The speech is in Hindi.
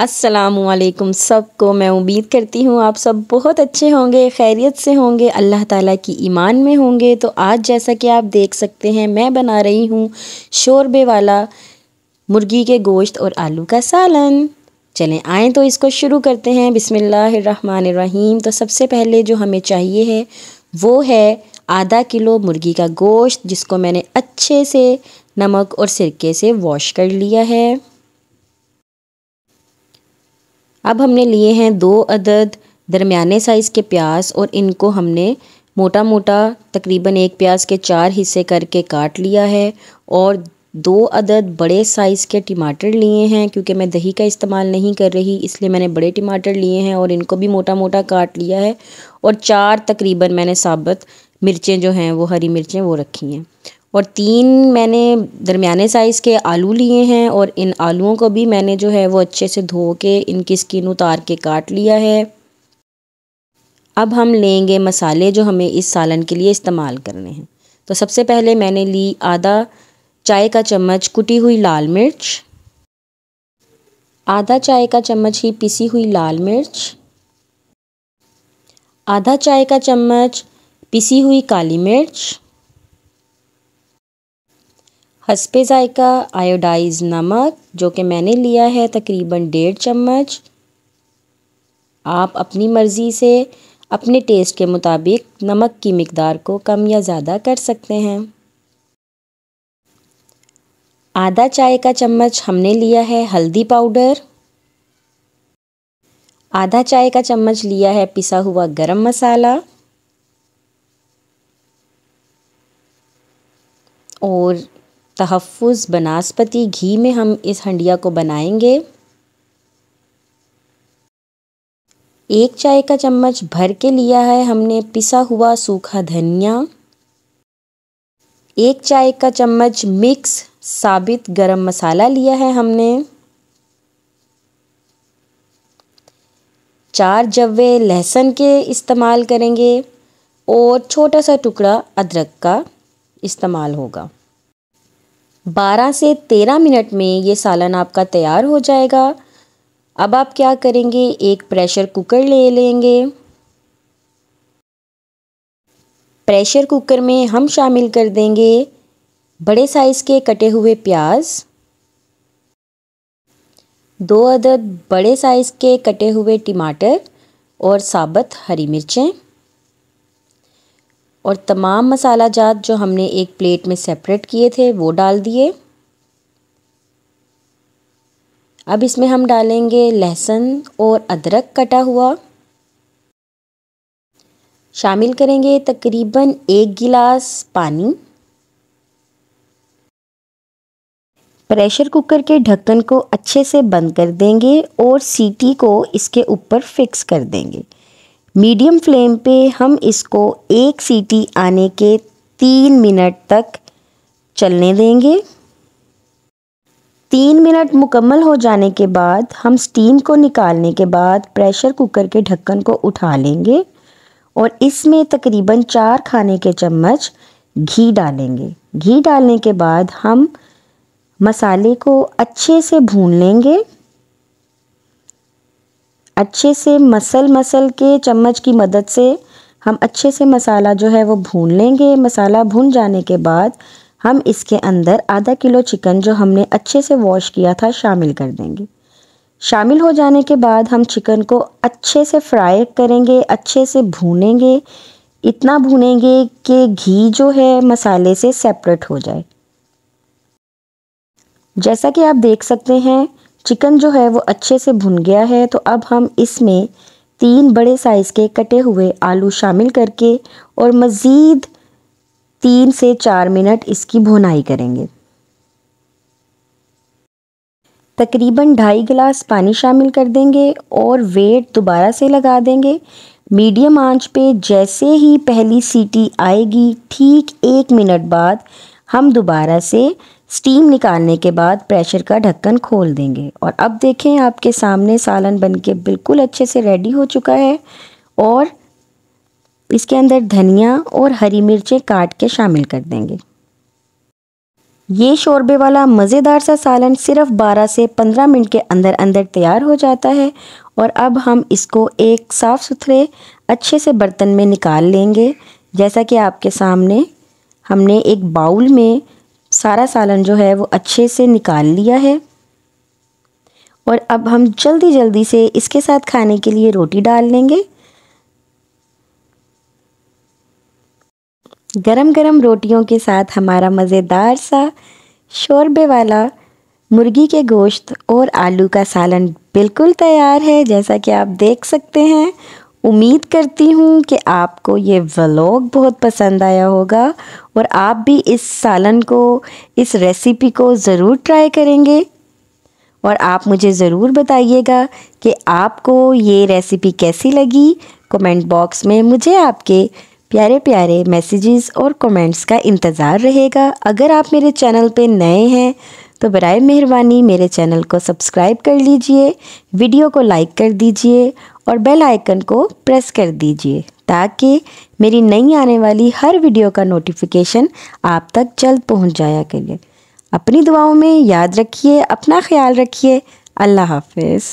असलकुम सबको मैं उम्मीद करती हूँ आप सब बहुत अच्छे होंगे खैरियत से होंगे अल्लाह ताला की ईमान में होंगे तो आज जैसा कि आप देख सकते हैं मैं बना रही हूँ शोरबे वाला मुर्गी के गोश्त और आलू का सालन चलें आए तो इसको शुरू करते हैं बिसमीम तो सबसे पहले जो हमें चाहिए है वो है आधा किलो मुर्गी का गोश्त जिसको मैंने अच्छे से नमक और सिरके से वॉश कर लिया है अब हमने लिए हैं दो अदद दरमियाने साइज़ के प्याज और इनको हमने मोटा मोटा तकरीबन एक प्याज के चार हिस्से करके काट लिया है और दो अदद बड़े साइज़ के टमाटर लिए हैं क्योंकि मैं दही का इस्तेमाल नहीं कर रही इसलिए मैंने बड़े टमाटर लिए हैं और इनको भी मोटा मोटा काट लिया है और चार तकरीबन मैंने साबत मिर्चें जो हैं वो हरी मिर्चें वो रखी हैं और तीन मैंने दरमियाने साइज़ के आलू लिए हैं और इन आलूओं को भी मैंने जो है वो अच्छे से धो के इनकी स्किन उतार के काट लिया है अब हम लेंगे मसाले जो हमें इस सालन के लिए इस्तेमाल करने हैं तो सबसे पहले मैंने ली आधा चाय का चम्मच कुटी हुई लाल मिर्च आधा चाय का चम्मच ही पिसी हुई लाल मिर्च आधा चाय का चम्मच पिसी हुई काली मिर्च हंसपे ज़ायका आयोडाइज नमक जो कि मैंने लिया है तकरीबन डेढ़ चम्मच आप अपनी मर्ज़ी से अपने टेस्ट के मुताबिक नमक की मकदार को कम या ज़्यादा कर सकते हैं आधा चाय का चम्मच हमने लिया है हल्दी पाउडर आधा चाय का चम्मच लिया है पिसा हुआ गरम मसाला और तहफ़ बनास्पति घी में हम इस हंडिया को बनाएंगे एक चाय का चम्मच भर के लिया है हमने पिसा हुआ सूखा धनिया एक चाय का चम्मच मिक्स साबित गरम मसाला लिया है हमने चार जव्वे लहसुन के इस्तेमाल करेंगे और छोटा सा टुकड़ा अदरक का इस्तेमाल होगा 12 से 13 मिनट में ये सालन आपका तैयार हो जाएगा अब आप क्या करेंगे एक प्रेशर कुकर ले लेंगे प्रेशर कुकर में हम शामिल कर देंगे बड़े साइज़ के कटे हुए प्याज दो अदद बड़े साइज़ के कटे हुए टमाटर और साबत हरी मिर्चें और तमाम मसाला जात जो हमने एक प्लेट में सेपरेट किए थे वो डाल दिए अब इसमें हम डालेंगे लहसुन और अदरक कटा हुआ शामिल करेंगे तकरीबन एक गिलास पानी प्रेशर कुकर के ढक्कन को अच्छे से बंद कर देंगे और सीटी को इसके ऊपर फिक्स कर देंगे मीडियम फ्लेम पे हम इसको एक सीटी आने के तीन मिनट तक चलने देंगे तीन मिनट मुकम्मल हो जाने के बाद हम स्टीम को निकालने के बाद प्रेशर कुकर के ढक्कन को उठा लेंगे और इसमें तकरीबन चार खाने के चम्मच घी डालेंगे घी डालने के बाद हम मसाले को अच्छे से भून लेंगे अच्छे से मसल मसल के चम्मच की मदद से हम अच्छे से मसाला जो है वो भून लेंगे मसाला भून जाने के बाद हम इसके अंदर आधा किलो चिकन जो हमने अच्छे से वॉश किया था शामिल कर देंगे शामिल हो जाने के बाद हम चिकन को अच्छे से फ्राई करेंगे अच्छे से भूनेंगे इतना भूनेंगे कि घी जो है मसाले से सेपरेट हो जाए जैसा कि आप देख सकते हैं चिकन जो है वो अच्छे से भुन गया है तो अब हम इसमें तीन बड़े साइज़ के कटे हुए आलू शामिल करके और मज़ीद तीन से चार मिनट इसकी भुनाई करेंगे तकरीबन ढाई गिलास पानी शामिल कर देंगे और वेट दोबारा से लगा देंगे मीडियम आंच पे जैसे ही पहली सीटी आएगी ठीक एक मिनट बाद हम दोबारा से स्टीम निकालने के बाद प्रेशर का ढक्कन खोल देंगे और अब देखें आपके सामने सालन बनके बिल्कुल अच्छे से रेडी हो चुका है और इसके अंदर धनिया और हरी मिर्चें काट के शामिल कर देंगे ये शोरबे वाला मज़ेदार सा सालन सिर्फ 12 से 15 मिनट के अंदर अंदर तैयार हो जाता है और अब हम इसको एक साफ़ सुथरे अच्छे से बर्तन में निकाल लेंगे जैसा कि आपके सामने हमने एक बाउल में सारा सालन जो है वो अच्छे से निकाल लिया है और अब हम जल्दी जल्दी से इसके साथ खाने के लिए रोटी डाल लेंगे गरम गरम रोटियों के साथ हमारा मज़ेदार सा शोरबे वाला मुर्गी के गोश्त और आलू का सालन बिल्कुल तैयार है जैसा कि आप देख सकते हैं उम्मीद करती हूँ कि आपको ये व्लॉग बहुत पसंद आया होगा और आप भी इस सालन को इस रेसिपी को ज़रूर ट्राई करेंगे और आप मुझे ज़रूर बताइएगा कि आपको ये रेसिपी कैसी लगी कमेंट बॉक्स में मुझे आपके प्यारे प्यारे मैसेजेस और कमेंट्स का इंतज़ार रहेगा अगर आप मेरे चैनल पे नए हैं तो बरए मेहरबानी मेरे चैनल को सब्सक्राइब कर लीजिए वीडियो को लाइक कर दीजिए और बेल आइकन को प्रेस कर दीजिए ताकि मेरी नई आने वाली हर वीडियो का नोटिफिकेशन आप तक जल्द पहुंच जाया करे अपनी दुआओं में याद रखिए अपना ख्याल रखिए अल्लाह हाफिज़